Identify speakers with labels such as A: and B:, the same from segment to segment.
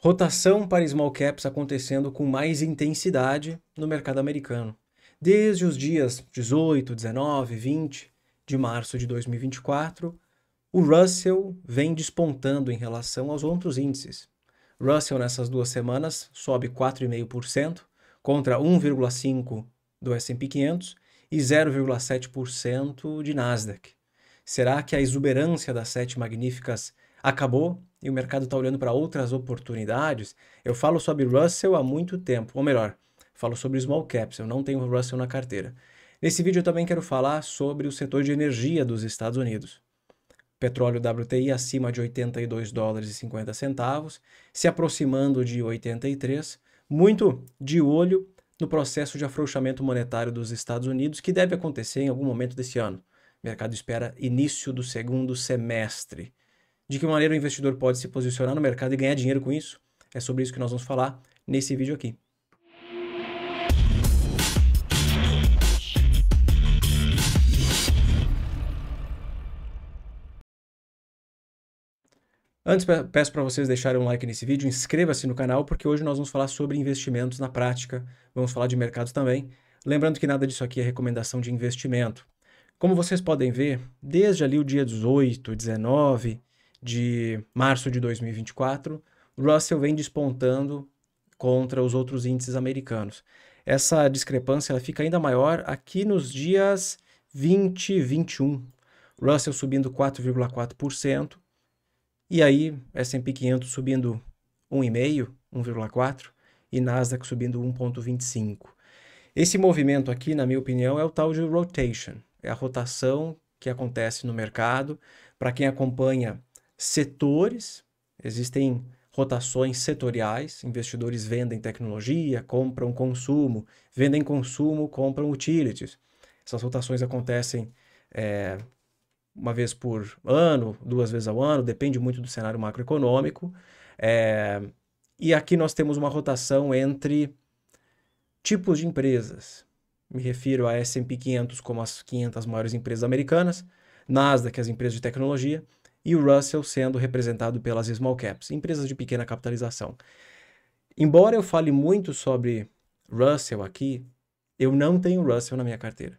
A: Rotação para small caps acontecendo com mais intensidade no mercado americano, desde os dias 18, 19, 20 de março de 2024 o Russell vem despontando em relação aos outros índices. Russell, nessas duas semanas, sobe 4,5% contra 1,5% do SP 500 e 0,7% de Nasdaq. Será que a exuberância das sete magníficas acabou e o mercado está olhando para outras oportunidades. Eu falo sobre Russell há muito tempo, ou melhor, falo sobre small caps, eu não tenho Russell na carteira. Nesse vídeo eu também quero falar sobre o setor de energia dos Estados Unidos. Petróleo WTI acima de 82 dólares e 50 centavos, se aproximando de 83, muito de olho no processo de afrouxamento monetário dos Estados Unidos que deve acontecer em algum momento desse ano. O mercado espera início do segundo semestre de que maneira o investidor pode se posicionar no mercado e ganhar dinheiro com isso? É sobre isso que nós vamos falar nesse vídeo aqui. Antes, peço para vocês deixarem um like nesse vídeo, inscreva-se no canal, porque hoje nós vamos falar sobre investimentos na prática, vamos falar de mercado também. Lembrando que nada disso aqui é recomendação de investimento. Como vocês podem ver, desde ali o dia 18, 19, de março de 2024, o Russell vem despontando contra os outros índices americanos. Essa discrepância ela fica ainda maior aqui nos dias 20 e 21. Russell subindo 4,4% e aí S&P 500 subindo 1,5, 1,4 e Nasdaq subindo 1,25. Esse movimento aqui, na minha opinião, é o tal de rotation, é a rotação que acontece no mercado. Para quem acompanha setores, existem rotações setoriais, investidores vendem tecnologia, compram consumo, vendem consumo, compram utilities. Essas rotações acontecem é, uma vez por ano, duas vezes ao ano, depende muito do cenário macroeconômico. É, e aqui nós temos uma rotação entre tipos de empresas. Me refiro a S&P 500 como as 500 maiores empresas americanas, Nasdaq, as empresas de tecnologia, e o Russell sendo representado pelas small caps, empresas de pequena capitalização. Embora eu fale muito sobre Russell aqui, eu não tenho Russell na minha carteira.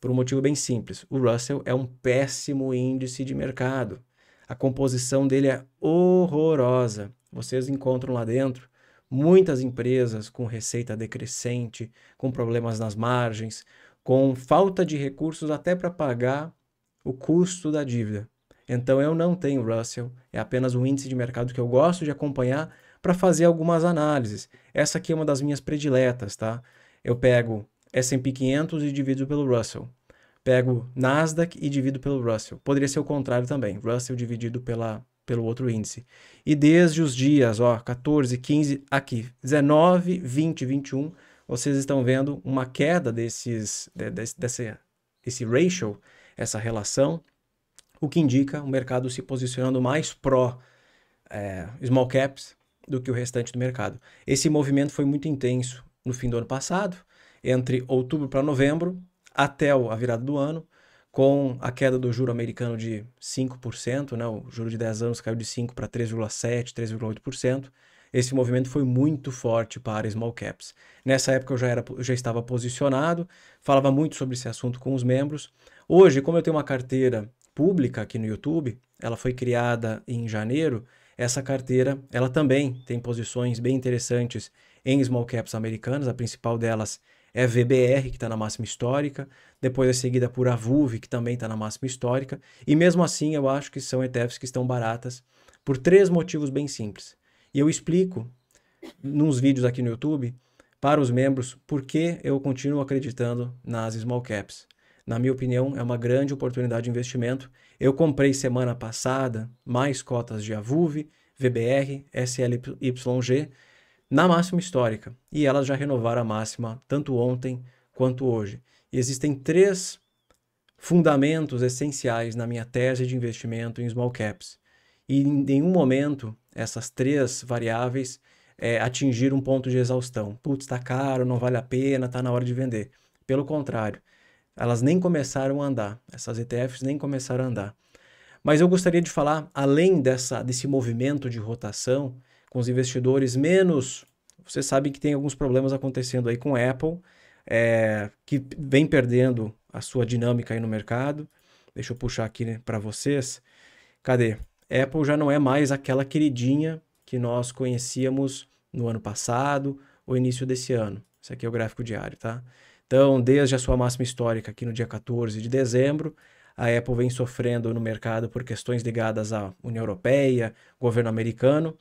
A: Por um motivo bem simples: o Russell é um péssimo índice de mercado. A composição dele é horrorosa. Vocês encontram lá dentro muitas empresas com receita decrescente, com problemas nas margens, com falta de recursos até para pagar o custo da dívida. Então eu não tenho Russell, é apenas um índice de mercado que eu gosto de acompanhar para fazer algumas análises. Essa aqui é uma das minhas prediletas, tá? Eu pego S&P 500 e divido pelo Russell. Pego Nasdaq e divido pelo Russell. Poderia ser o contrário também, Russell dividido pela, pelo outro índice. E desde os dias, ó, 14, 15, aqui, 19, 20, 21, vocês estão vendo uma queda desses, desse, desse esse ratio, essa relação o que indica o mercado se posicionando mais pró é, small caps do que o restante do mercado. Esse movimento foi muito intenso no fim do ano passado, entre outubro para novembro, até a virada do ano, com a queda do juro americano de 5%, né? o juro de 10 anos caiu de 5% para 3,7%, 3,8%. Esse movimento foi muito forte para small caps. Nessa época eu já, era, eu já estava posicionado, falava muito sobre esse assunto com os membros. Hoje, como eu tenho uma carteira pública aqui no YouTube, ela foi criada em janeiro, essa carteira, ela também tem posições bem interessantes em small caps americanas, a principal delas é VBR, que está na máxima histórica, depois é seguida por Avuv, que também está na máxima histórica, e mesmo assim eu acho que são ETFs que estão baratas por três motivos bem simples. E eu explico nos vídeos aqui no YouTube para os membros por que eu continuo acreditando nas small caps na minha opinião, é uma grande oportunidade de investimento. Eu comprei semana passada mais cotas de Avuve, VBR, SLYG na máxima histórica e elas já renovaram a máxima tanto ontem quanto hoje. E existem três fundamentos essenciais na minha tese de investimento em small caps. E em nenhum momento essas três variáveis é, atingiram um ponto de exaustão. Putz, está caro, não vale a pena, está na hora de vender. Pelo contrário, elas nem começaram a andar, essas ETFs nem começaram a andar. Mas eu gostaria de falar, além dessa, desse movimento de rotação, com os investidores menos. Você sabe que tem alguns problemas acontecendo aí com Apple, é, que vem perdendo a sua dinâmica aí no mercado. Deixa eu puxar aqui né, para vocês. Cadê? Apple já não é mais aquela queridinha que nós conhecíamos no ano passado, o início desse ano. Esse aqui é o gráfico diário, tá? Então, desde a sua máxima histórica, aqui no dia 14 de dezembro, a Apple vem sofrendo no mercado por questões ligadas à União Europeia, governo americano.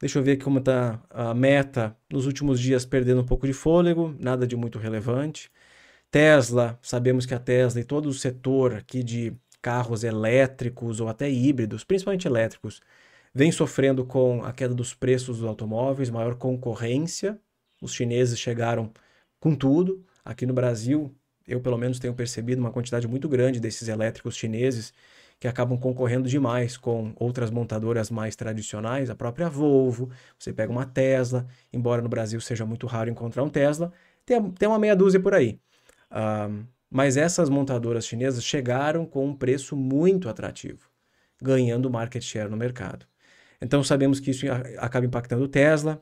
A: Deixa eu ver aqui como está a meta. Nos últimos dias perdendo um pouco de fôlego, nada de muito relevante. Tesla, sabemos que a Tesla e todo o setor aqui de carros elétricos ou até híbridos, principalmente elétricos, vem sofrendo com a queda dos preços dos automóveis, maior concorrência. Os chineses chegaram com tudo. Aqui no Brasil, eu pelo menos tenho percebido uma quantidade muito grande desses elétricos chineses que acabam concorrendo demais com outras montadoras mais tradicionais, a própria Volvo, você pega uma Tesla, embora no Brasil seja muito raro encontrar um Tesla, tem, tem uma meia dúzia por aí. Uh, mas essas montadoras chinesas chegaram com um preço muito atrativo, ganhando market share no mercado. Então sabemos que isso acaba impactando o Tesla.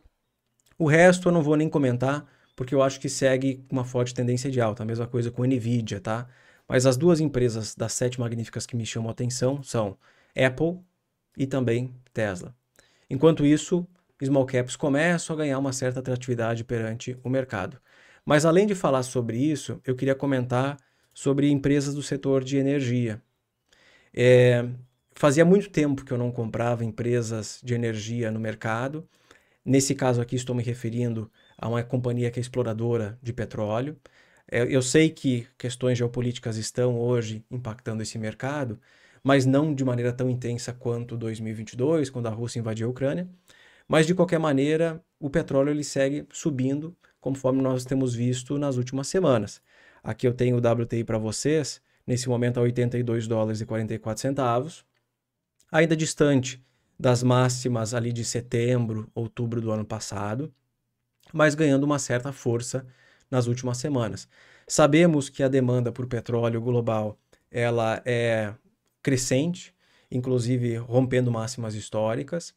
A: O resto eu não vou nem comentar, porque eu acho que segue uma forte tendência de alta. A mesma coisa com a Nvidia, tá? Mas as duas empresas das sete magníficas que me chamam a atenção são Apple e também Tesla. Enquanto isso, small caps começam a ganhar uma certa atratividade perante o mercado. Mas além de falar sobre isso, eu queria comentar sobre empresas do setor de energia. É, fazia muito tempo que eu não comprava empresas de energia no mercado. Nesse caso aqui, estou me referindo a uma companhia que é exploradora de petróleo. É, eu sei que questões geopolíticas estão hoje impactando esse mercado, mas não de maneira tão intensa quanto 2022, quando a Rússia invadiu a Ucrânia. Mas de qualquer maneira, o petróleo ele segue subindo, conforme nós temos visto nas últimas semanas. Aqui eu tenho o WTI para vocês, nesse momento a 82 dólares e 44 centavos, ainda distante das máximas ali de setembro, outubro do ano passado mas ganhando uma certa força nas últimas semanas. Sabemos que a demanda por petróleo global ela é crescente, inclusive rompendo máximas históricas,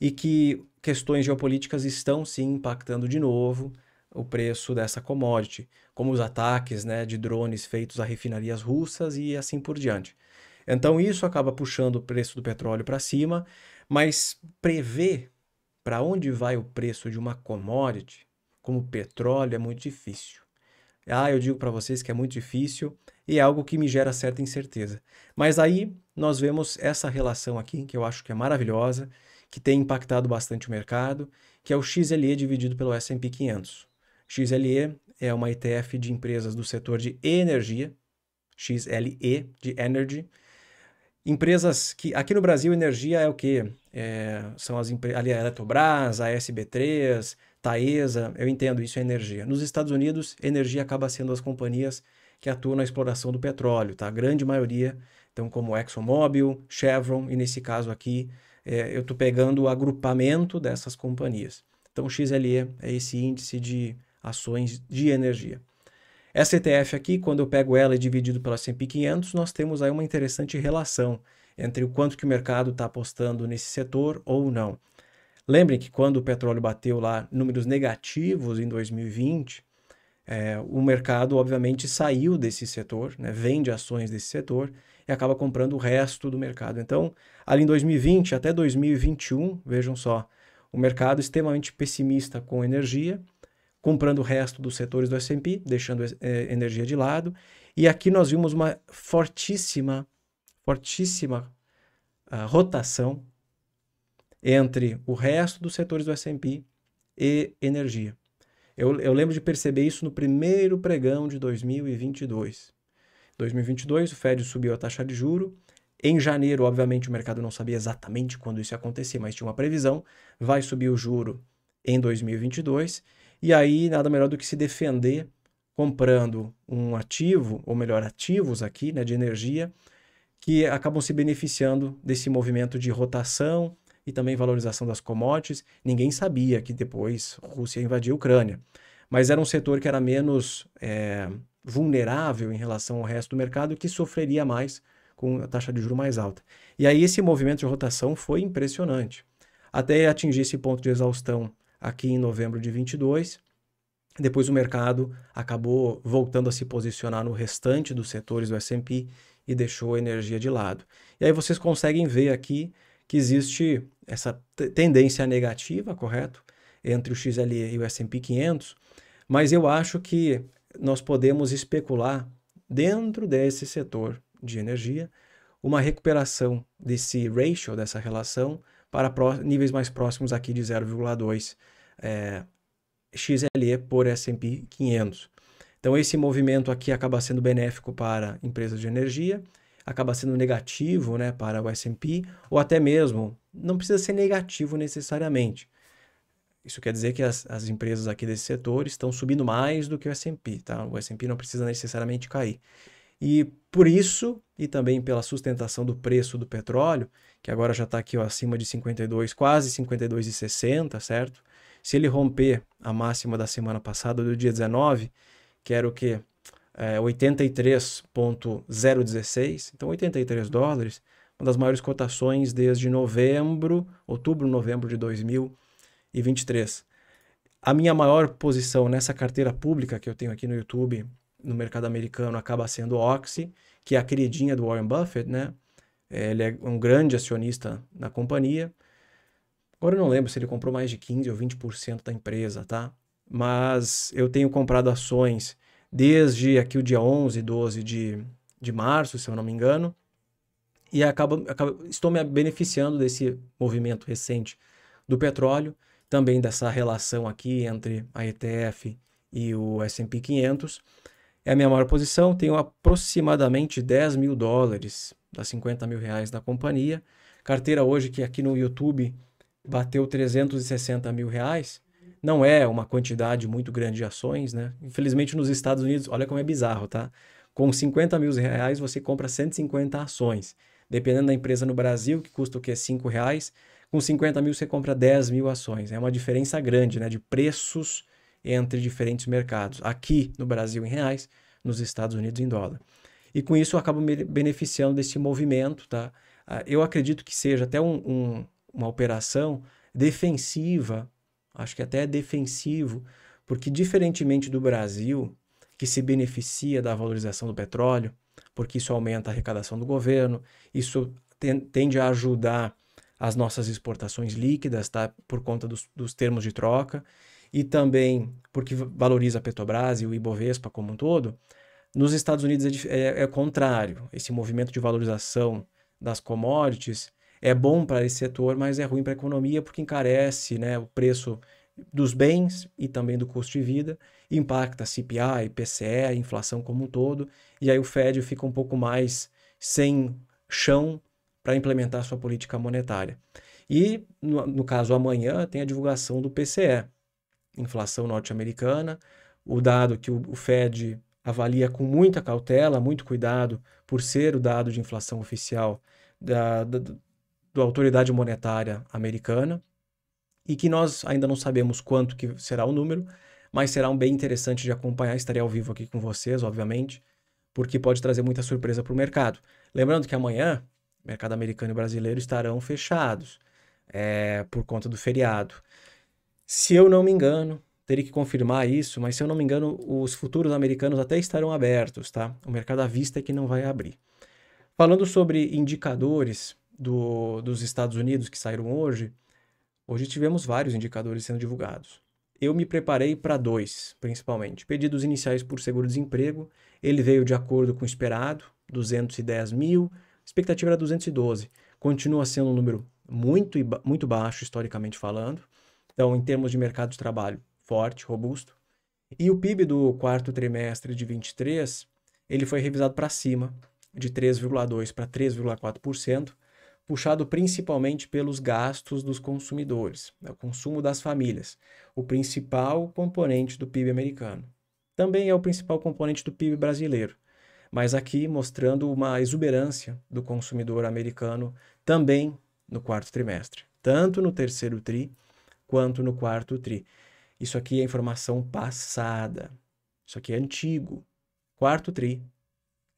A: e que questões geopolíticas estão sim impactando de novo o preço dessa commodity, como os ataques né, de drones feitos a refinarias russas e assim por diante. Então isso acaba puxando o preço do petróleo para cima, mas prever para onde vai o preço de uma commodity, como petróleo, é muito difícil. Ah, eu digo para vocês que é muito difícil e é algo que me gera certa incerteza. Mas aí nós vemos essa relação aqui, que eu acho que é maravilhosa, que tem impactado bastante o mercado, que é o XLE dividido pelo S&P 500. XLE é uma ETF de empresas do setor de energia, XLE de energy, Empresas que. Aqui no Brasil, energia é o quê? É, são as empresas. Ali, é a Eletrobras, a SB3, Taesa. Eu entendo, isso é energia. Nos Estados Unidos, energia acaba sendo as companhias que atuam na exploração do petróleo, tá? A grande maioria, então, como ExxonMobil, Chevron, e nesse caso aqui, é, eu estou pegando o agrupamento dessas companhias. Então, o XLE é esse índice de ações de energia. Essa ETF aqui, quando eu pego ela e dividido pela S&P 500, nós temos aí uma interessante relação entre o quanto que o mercado está apostando nesse setor ou não. Lembrem que quando o petróleo bateu lá números negativos em 2020, é, o mercado obviamente saiu desse setor, né, vende ações desse setor e acaba comprando o resto do mercado. Então, ali em 2020 até 2021, vejam só, o mercado extremamente pessimista com energia, comprando o resto dos setores do S&P, deixando é, energia de lado. E aqui nós vimos uma fortíssima, fortíssima uh, rotação entre o resto dos setores do S&P e energia. Eu, eu lembro de perceber isso no primeiro pregão de 2022. 2022, o Fed subiu a taxa de juro. Em janeiro, obviamente, o mercado não sabia exatamente quando isso ia acontecer, mas tinha uma previsão. Vai subir o juro em 2022 e aí, nada melhor do que se defender comprando um ativo, ou melhor, ativos aqui, né, de energia, que acabam se beneficiando desse movimento de rotação e também valorização das commodities. Ninguém sabia que depois Rússia invadiu a Ucrânia, mas era um setor que era menos é, vulnerável em relação ao resto do mercado, que sofreria mais com a taxa de juro mais alta. E aí esse movimento de rotação foi impressionante. Até atingir esse ponto de exaustão aqui em novembro de 22. Depois o mercado acabou voltando a se posicionar no restante dos setores do S&P e deixou a energia de lado. E aí vocês conseguem ver aqui que existe essa tendência negativa, correto? Entre o XLE e o S&P 500, mas eu acho que nós podemos especular dentro desse setor de energia uma recuperação desse ratio, dessa relação para níveis mais próximos aqui de 0,2 é, XLE por S&P 500. Então esse movimento aqui acaba sendo benéfico para empresas de energia, acaba sendo negativo né, para o S&P, ou até mesmo, não precisa ser negativo necessariamente. Isso quer dizer que as, as empresas aqui desse setor estão subindo mais do que o S&P, tá? O S&P não precisa necessariamente cair. E por isso, e também pela sustentação do preço do petróleo, que agora já está aqui ó, acima de 52, quase 52,60, certo? Se ele romper a máxima da semana passada, do dia 19, que era o quê? É, 83,016, então 83 dólares, uma das maiores cotações desde novembro, outubro, novembro de 2023. A minha maior posição nessa carteira pública que eu tenho aqui no YouTube no mercado americano acaba sendo Oxy, que é a queridinha do Warren Buffett, né? É, ele é um grande acionista na companhia. Agora eu não lembro se ele comprou mais de 15 ou 20% da empresa, tá? Mas eu tenho comprado ações desde aqui o dia 11, 12 de, de março, se eu não me engano. E acaba, acabo estou me beneficiando desse movimento recente do petróleo, também dessa relação aqui entre a ETF e o S&P 500. É a minha maior posição, tenho aproximadamente 10 mil dólares, das 50 mil reais da companhia. Carteira hoje que aqui no YouTube bateu 360 mil reais. Não é uma quantidade muito grande de ações, né? Infelizmente nos Estados Unidos, olha como é bizarro, tá? Com 50 mil reais você compra 150 ações. Dependendo da empresa no Brasil, que custa o quê? 5 reais. Com 50 mil você compra 10 mil ações. É uma diferença grande, né? De preços entre diferentes mercados, aqui no Brasil em reais, nos Estados Unidos em dólar. E com isso eu acabo me beneficiando desse movimento, tá? Ah, eu acredito que seja até um, um, uma operação defensiva, acho que até é defensivo, porque diferentemente do Brasil, que se beneficia da valorização do petróleo, porque isso aumenta a arrecadação do governo, isso tende a ajudar as nossas exportações líquidas, tá? Por conta dos, dos termos de troca e também porque valoriza a Petrobras e o Ibovespa como um todo, nos Estados Unidos é, é, é contrário. Esse movimento de valorização das commodities é bom para esse setor, mas é ruim para a economia porque encarece né, o preço dos bens e também do custo de vida, impacta CPI, PCE, inflação como um todo, e aí o Fed fica um pouco mais sem chão para implementar sua política monetária. E, no, no caso, amanhã tem a divulgação do PCE, inflação norte-americana, o dado que o Fed avalia com muita cautela, muito cuidado, por ser o dado de inflação oficial da, da, da autoridade monetária americana, e que nós ainda não sabemos quanto que será o número, mas será um bem interessante de acompanhar. Estarei ao vivo aqui com vocês, obviamente, porque pode trazer muita surpresa para o mercado. Lembrando que amanhã, mercado americano e brasileiro estarão fechados é, por conta do feriado. Se eu não me engano, teria que confirmar isso, mas se eu não me engano, os futuros americanos até estarão abertos, tá? O mercado à vista é que não vai abrir. Falando sobre indicadores do, dos Estados Unidos que saíram hoje, hoje tivemos vários indicadores sendo divulgados. Eu me preparei para dois, principalmente. Pedidos iniciais por seguro-desemprego, ele veio de acordo com o esperado, 210 mil, expectativa era 212. Continua sendo um número muito, muito baixo, historicamente falando. Então, em termos de mercado de trabalho, forte, robusto. E o PIB do quarto trimestre de 23, ele foi revisado para cima, de 3,2 para 3,4%, puxado principalmente pelos gastos dos consumidores, né, o consumo das famílias, o principal componente do PIB americano. Também é o principal componente do PIB brasileiro, mas aqui mostrando uma exuberância do consumidor americano também no quarto trimestre, tanto no terceiro tri quanto no quarto tri. Isso aqui é informação passada. Isso aqui é antigo. Quarto tri.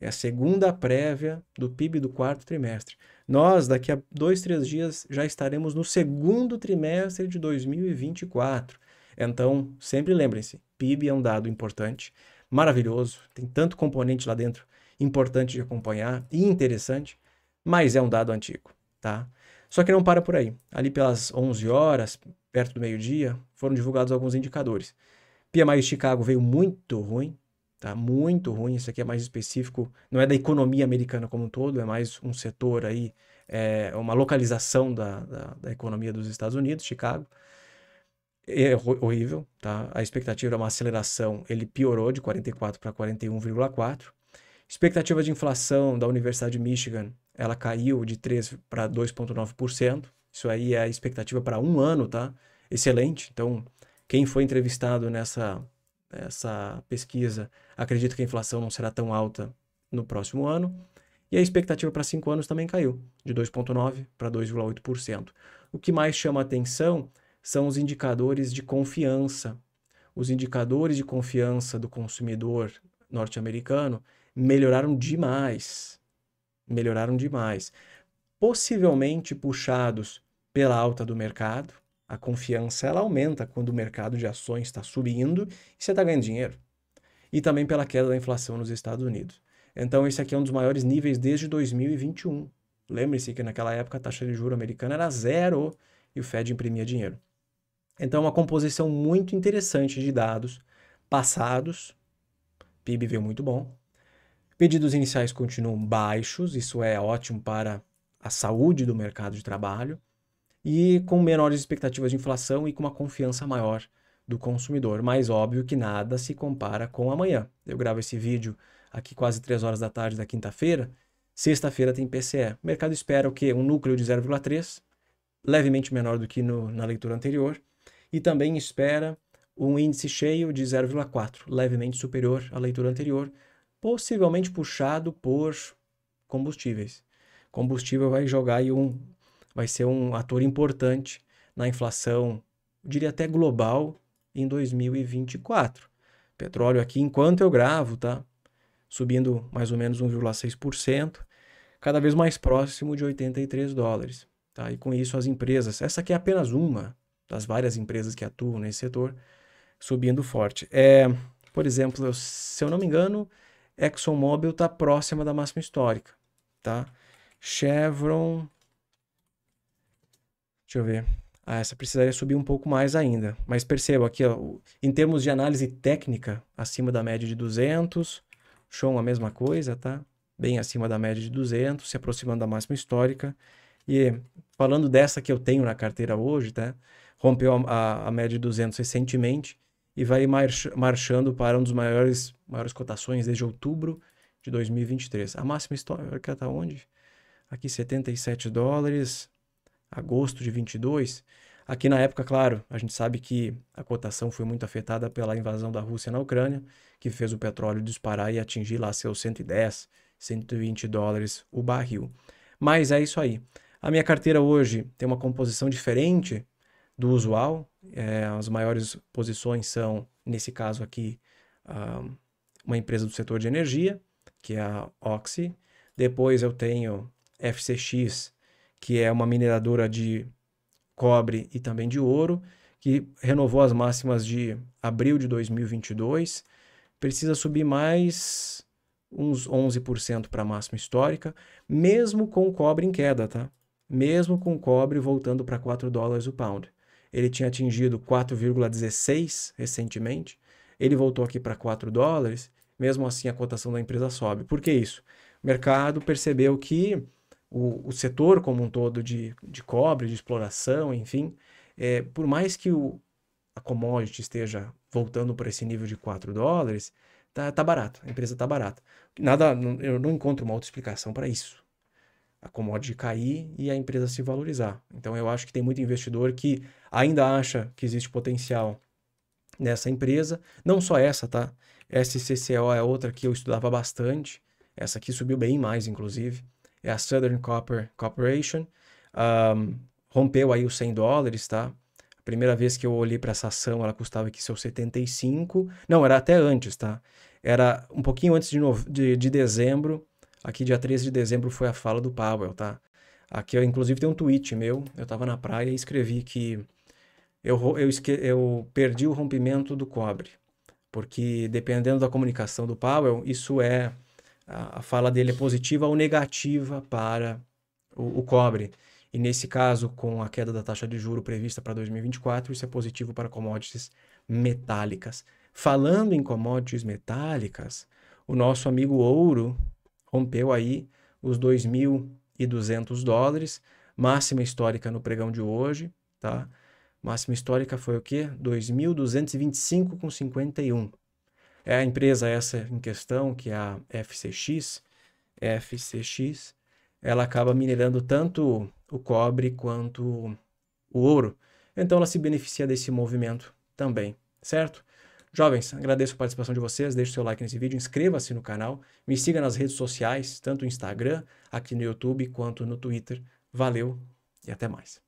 A: É a segunda prévia do PIB do quarto trimestre. Nós, daqui a dois, três dias, já estaremos no segundo trimestre de 2024. Então, sempre lembrem-se: PIB é um dado importante, maravilhoso, tem tanto componente lá dentro importante de acompanhar e interessante, mas é um dado antigo, tá? Só que não para por aí. Ali pelas 11 horas, perto do meio-dia, foram divulgados alguns indicadores. PMI de Chicago veio muito ruim, tá? Muito ruim. Isso aqui é mais específico, não é da economia americana como um todo, é mais um setor aí, é uma localização da, da, da economia dos Estados Unidos, Chicago. É horrível, tá? A expectativa era uma aceleração, ele piorou de 44 para 41,4. Expectativa de inflação da Universidade de Michigan, ela caiu de 3 para 2,9%. Isso aí é a expectativa para um ano, tá? Excelente. Então, quem foi entrevistado nessa, nessa pesquisa acredita que a inflação não será tão alta no próximo ano. E a expectativa para cinco anos também caiu, de 2,9% para 2,8%. O que mais chama atenção são os indicadores de confiança. Os indicadores de confiança do consumidor norte-americano melhoraram demais. Melhoraram demais. Possivelmente puxados pela alta do mercado. A confiança ela aumenta quando o mercado de ações está subindo e você está ganhando dinheiro. E também pela queda da inflação nos Estados Unidos. Então, esse aqui é um dos maiores níveis desde 2021. Lembre-se que naquela época a taxa de juro americana era zero e o Fed imprimia dinheiro. Então, é uma composição muito interessante de dados passados. PIB veio muito bom. Pedidos iniciais continuam baixos, isso é ótimo para a saúde do mercado de trabalho e com menores expectativas de inflação e com uma confiança maior do consumidor. Mas óbvio que nada se compara com amanhã. Eu gravo esse vídeo aqui quase 3 horas da tarde da quinta-feira. Sexta-feira tem PCE. O mercado espera o quê? Um núcleo de 0,3, levemente menor do que no, na leitura anterior, e também espera um índice cheio de 0,4, levemente superior à leitura anterior, possivelmente puxado por combustíveis. Combustível vai jogar aí um vai ser um ator importante na inflação, diria até global, em 2024. Petróleo aqui, enquanto eu gravo, tá? Subindo mais ou menos 1,6%, cada vez mais próximo de 83 dólares. Tá? E com isso as empresas, essa aqui é apenas uma das várias empresas que atuam nesse setor, subindo forte. É, por exemplo, se eu não me engano, ExxonMobil está próxima da máxima histórica, tá? Chevron, Deixa eu ver. Ah, essa precisaria subir um pouco mais ainda. Mas perceba aqui, ó, em termos de análise técnica, acima da média de 200. Show a mesma coisa, tá? Bem acima da média de 200, se aproximando da máxima histórica. E falando dessa que eu tenho na carteira hoje, tá? Rompeu a, a, a média de 200 recentemente e vai march, marchando para um dos maiores maiores cotações desde outubro de 2023. A máxima histórica está onde? Aqui 77 dólares, agosto de 22. Aqui na época, claro, a gente sabe que a cotação foi muito afetada pela invasão da Rússia na Ucrânia, que fez o petróleo disparar e atingir lá seus 110, 120 dólares o barril. Mas é isso aí. A minha carteira hoje tem uma composição diferente do usual. É, as maiores posições são, nesse caso aqui, uma empresa do setor de energia, que é a Oxy. Depois eu tenho FCX, que é uma mineradora de cobre e também de ouro, que renovou as máximas de abril de 2022, precisa subir mais uns 11% para a máxima histórica, mesmo com o cobre em queda, tá? Mesmo com o cobre voltando para 4 dólares o pound. Ele tinha atingido 4,16 recentemente, ele voltou aqui para 4 dólares, mesmo assim a cotação da empresa sobe. Por que isso? O mercado percebeu que o, o setor como um todo de, de cobre, de exploração, enfim, é, por mais que o, a commodity esteja voltando para esse nível de 4 dólares, tá, tá barato, a empresa tá barata. Nada, eu não encontro uma outra explicação para isso. A commodity cair e a empresa se valorizar. Então eu acho que tem muito investidor que ainda acha que existe potencial nessa empresa, não só essa, tá? SCCO é outra que eu estudava bastante, essa aqui subiu bem mais, inclusive é a Southern Copper Corporation. Um, rompeu aí os 100 dólares, tá? A primeira vez que eu olhei para essa ação, ela custava aqui seus 75. Não, era até antes, tá? Era um pouquinho antes de, nove... de, de dezembro. Aqui, dia 13 de dezembro, foi a fala do Powell, tá? Aqui, eu, inclusive, tem um tweet meu. Eu estava na praia e escrevi que eu, eu, esque... eu perdi o rompimento do cobre. Porque, dependendo da comunicação do Powell, isso é a, fala dele é positiva ou negativa para o, o cobre. E nesse caso, com a queda da taxa de juro prevista para 2024, isso é positivo para commodities metálicas. Falando em commodities metálicas, o nosso amigo ouro rompeu aí os 2.200 dólares, máxima histórica no pregão de hoje, tá? Máxima histórica foi o quê? 2.225,51. É a empresa essa em questão, que é a FCX, FCX, ela acaba minerando tanto o cobre quanto o ouro. Então ela se beneficia desse movimento também, certo? Jovens, agradeço a participação de vocês, deixe seu like nesse vídeo, inscreva-se no canal, me siga nas redes sociais, tanto no Instagram, aqui no YouTube, quanto no Twitter. Valeu e até mais.